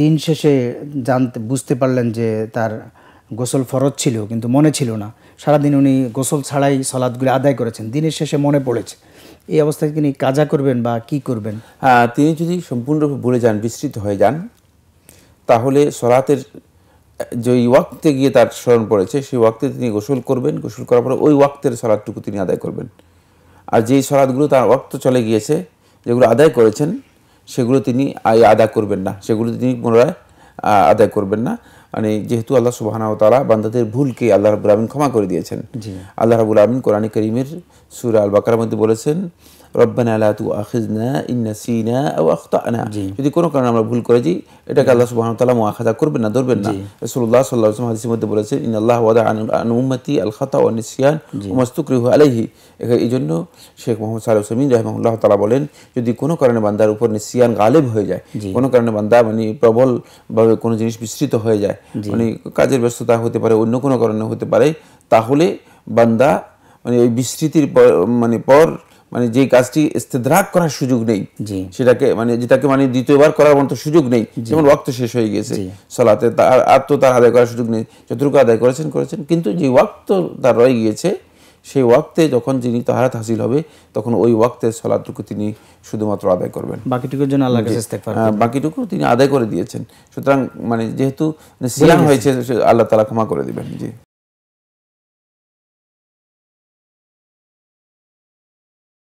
দিন শেষে জানতে বুঝতে পারলেন যে তার গোসল ফরজ ছিল কিন্তু মনে ছিল না সারাদিন উনি গোসল ছাড়াই সলাদগুলি আদায় করেছেন দিনের শেষে মনে পড়েছে এই অবস্থায় তিনি কাজা করবেন বা কি করবেন তিনি যদি সম্পূর্ণরূপে ভুলে যান বিস্তৃত হয়ে যান তাহলে সলাতের যে ওয়াক্তে গিয়ে তার স্মরণ পড়েছে সেই ওয়াক্তে তিনি গোসল করবেন গোসল করার পরে ওই ওয়াক্তের সলাদটুকু তিনি আদায় করবেন আর যেই সলাদগুলো তার ওয়াক্ত চলে গিয়েছে যেগুলো আদায় করেছেন সেগুলো তিনি আয় আদায় করবেন না সেগুলো তিনি পুনরায় আদায় করবেন না মানে যেহেতু আল্লাহ সুবাহানাও তালা বান্দাদের ভুলকে আল্লাহ রাবুল আলমিন ক্ষমা করে দিয়েছেন আল্লাহ রাবুল আলমিন কোরআন করিমের সুর আল বাকার মধ্যে বলেছেন রব্বানা আল্লাহ তু আখিজনা ইন্নাসিনা ও আখতানা যদি কোনো কারণে আমরা ভুল করেছি এটাকে আল্লাহ সুবহানাহু তালা মুআখাযা করবেন না ধরবেন না রাসূলুল্লাহ সাল্লাল্লাহু হাদিসের মধ্যে বলেছেন ইন ওয়াদা আনুমতি উম্মতি আল খাতা ওয়া নিসিয়ান ওমাস্তুকরিহু আলাইহি এই জন্য শেখ মোহাম্মদ সালেহ সামিন রাহিমাহুল্লাহ তালা বলেন যদি কোনো কারণে বান্দার উপর নিসিয়ান গালেব হয়ে যায় কোনো কারণে বান্দা মানে প্রবলভাবে কোনো জিনিস বিস্তৃত হয়ে যায় মানে কাজের ব্যস্ততা হতে পারে অন্য কোনো কারণে হতে পারে তাহলে বান্দা মানে এই বিস্তৃতির পর মানে পর মানে যে কাজটি ইস্তেদ্রাক করার সুযোগ নেই সেটাকে মানে যেটাকে মানে দ্বিতীয়বার করার মতো সুযোগ নেই যেমন ওয়াক্ত শেষ হয়ে গেছে সলাতে তার আত্ম তার আদায় করার সুযোগ নেই যতটুকু আদায় করেছেন করেছেন কিন্তু যে ওয়াক্ত তার রয়ে গিয়েছে সেই ওয়াক্তে যখন যিনি তাহারাত হাসিল হবে তখন ওই ওয়াক্তে সলাটুকু তিনি শুধুমাত্র আদায় করবেন বাকিটুকুর জন্য আল্লাহ কাছে বাকিটুকু তিনি আদায় করে দিয়েছেন সুতরাং মানে যেহেতু হয়েছে আল্লাহ তালা ক্ষমা করে দিবেন জি